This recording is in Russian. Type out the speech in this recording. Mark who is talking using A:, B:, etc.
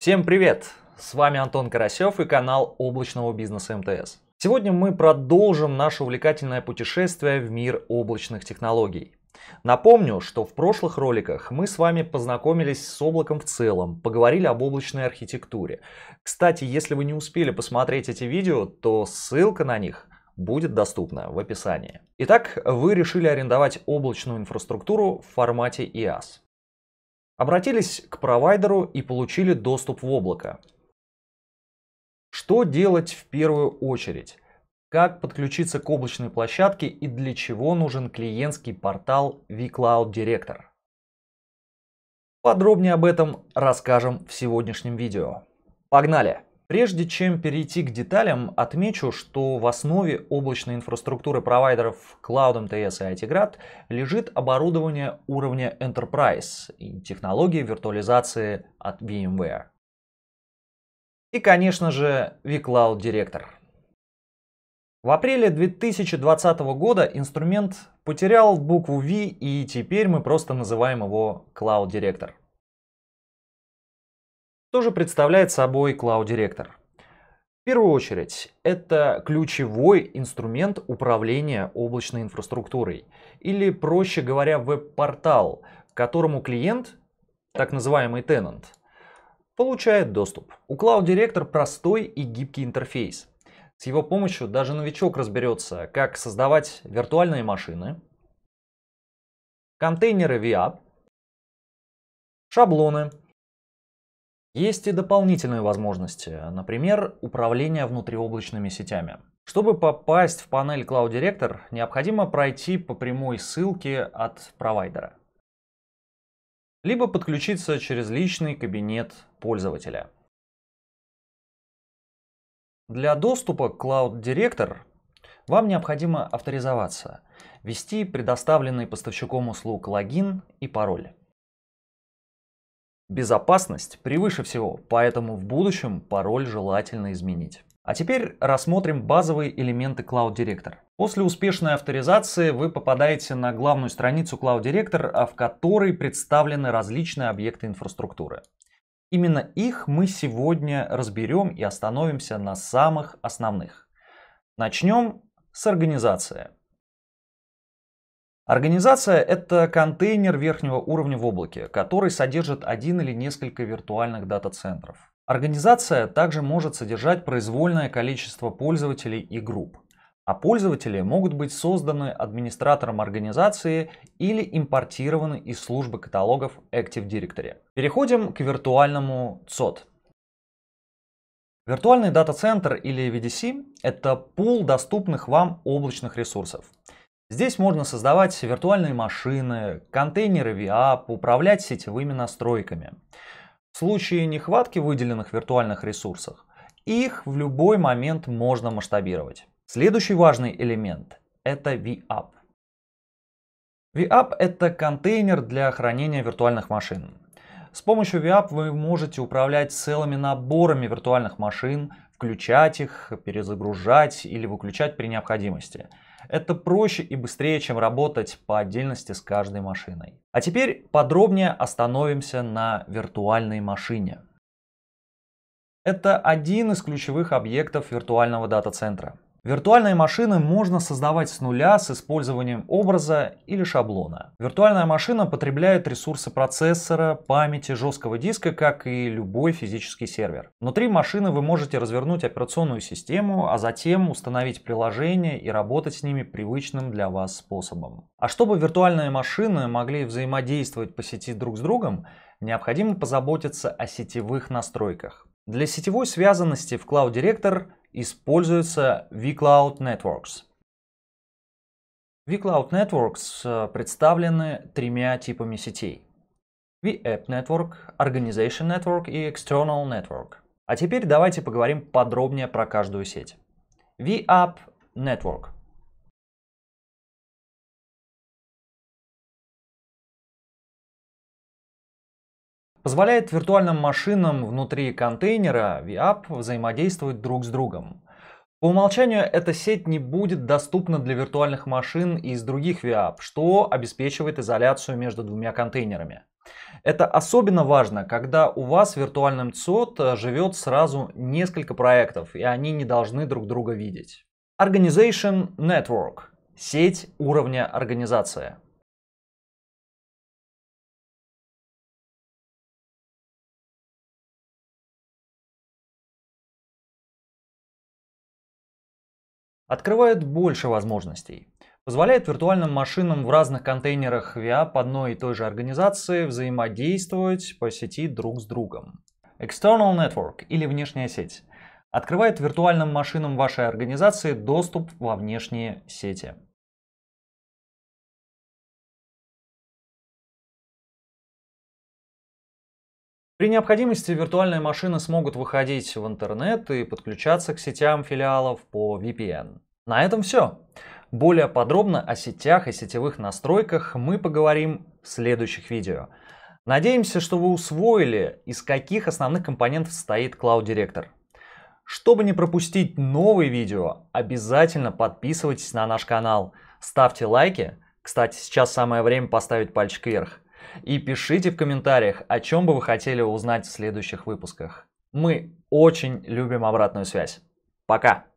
A: Всем привет! С вами Антон Карасев и канал облачного бизнеса МТС. Сегодня мы продолжим наше увлекательное путешествие в мир облачных технологий. Напомню, что в прошлых роликах мы с вами познакомились с облаком в целом, поговорили об облачной архитектуре. Кстати, если вы не успели посмотреть эти видео, то ссылка на них будет доступна в описании. Итак, вы решили арендовать облачную инфраструктуру в формате IaaS. Обратились к провайдеру и получили доступ в облако. Что делать в первую очередь? Как подключиться к облачной площадке и для чего нужен клиентский портал vCloud Director? Подробнее об этом расскажем в сегодняшнем видео. Погнали! Прежде чем перейти к деталям, отмечу, что в основе облачной инфраструктуры провайдеров Cloud MTS и IT лежит оборудование уровня Enterprise и технологии виртуализации от VMware. И, конечно же, vCloud Director. В апреле 2020 года инструмент потерял букву V и теперь мы просто называем его Cloud Director. Что же представляет собой Cloud Director? В первую очередь, это ключевой инструмент управления облачной инфраструктурой, или, проще говоря, веб-портал, к которому клиент, так называемый tenant, получает доступ. У Cloud Director простой и гибкий интерфейс. С его помощью даже новичок разберется, как создавать виртуальные машины, контейнеры VAP, шаблоны, есть и дополнительные возможности, например, управление внутриоблачными сетями. Чтобы попасть в панель Cloud Director, необходимо пройти по прямой ссылке от провайдера. Либо подключиться через личный кабинет пользователя. Для доступа к Cloud Director вам необходимо авторизоваться, ввести предоставленный поставщиком услуг логин и пароль. Безопасность превыше всего, поэтому в будущем пароль желательно изменить. А теперь рассмотрим базовые элементы Cloud Director. После успешной авторизации вы попадаете на главную страницу Cloud Director, а в которой представлены различные объекты инфраструктуры. Именно их мы сегодня разберем и остановимся на самых основных. Начнем с организации. Организация — это контейнер верхнего уровня в облаке, который содержит один или несколько виртуальных дата-центров. Организация также может содержать произвольное количество пользователей и групп, а пользователи могут быть созданы администратором организации или импортированы из службы каталогов Active Directory. Переходим к виртуальному COD. Виртуальный дата-центр или VDC – это пул доступных вам облачных ресурсов – Здесь можно создавать виртуальные машины, контейнеры VAP, управлять сетевыми настройками. В случае нехватки выделенных виртуальных ресурсов, их в любой момент можно масштабировать. Следующий важный элемент – это VApp. VApp – это контейнер для хранения виртуальных машин. С помощью VApp вы можете управлять целыми наборами виртуальных машин, включать их, перезагружать или выключать при необходимости. Это проще и быстрее, чем работать по отдельности с каждой машиной. А теперь подробнее остановимся на виртуальной машине. Это один из ключевых объектов виртуального дата-центра. Виртуальные машины можно создавать с нуля с использованием образа или шаблона. Виртуальная машина потребляет ресурсы процессора, памяти, жесткого диска, как и любой физический сервер. Внутри машины вы можете развернуть операционную систему, а затем установить приложения и работать с ними привычным для вас способом. А чтобы виртуальные машины могли взаимодействовать по сети друг с другом, необходимо позаботиться о сетевых настройках. Для сетевой связанности в Cloud Director используется vCloud Networks. vCloud Networks э, представлены тремя типами сетей. VApp Network, Organization Network и External Network. А теперь давайте поговорим подробнее про каждую сеть. VApp Network – Позволяет виртуальным машинам внутри контейнера VApp взаимодействовать друг с другом. По умолчанию эта сеть не будет доступна для виртуальных машин из других VApp, что обеспечивает изоляцию между двумя контейнерами. Это особенно важно, когда у вас в виртуальном ЦОД э, живет сразу несколько проектов, и они не должны друг друга видеть. Organization Network – сеть уровня организации. открывает больше возможностей. Позволяет виртуальным машинам в разных контейнерах VIA одной и той же организации взаимодействовать по сети друг с другом. External Network или внешняя сеть открывает виртуальным машинам вашей организации доступ во внешние сети. При необходимости виртуальные машины смогут выходить в интернет и подключаться к сетям филиалов по VPN. На этом все. Более подробно о сетях и сетевых настройках мы поговорим в следующих видео. Надеемся, что вы усвоили, из каких основных компонентов состоит Cloud Director. Чтобы не пропустить новые видео, обязательно подписывайтесь на наш канал, ставьте лайки. Кстати, сейчас самое время поставить пальчик вверх и пишите в комментариях, о чем бы вы хотели узнать в следующих выпусках. Мы очень любим обратную связь. Пока!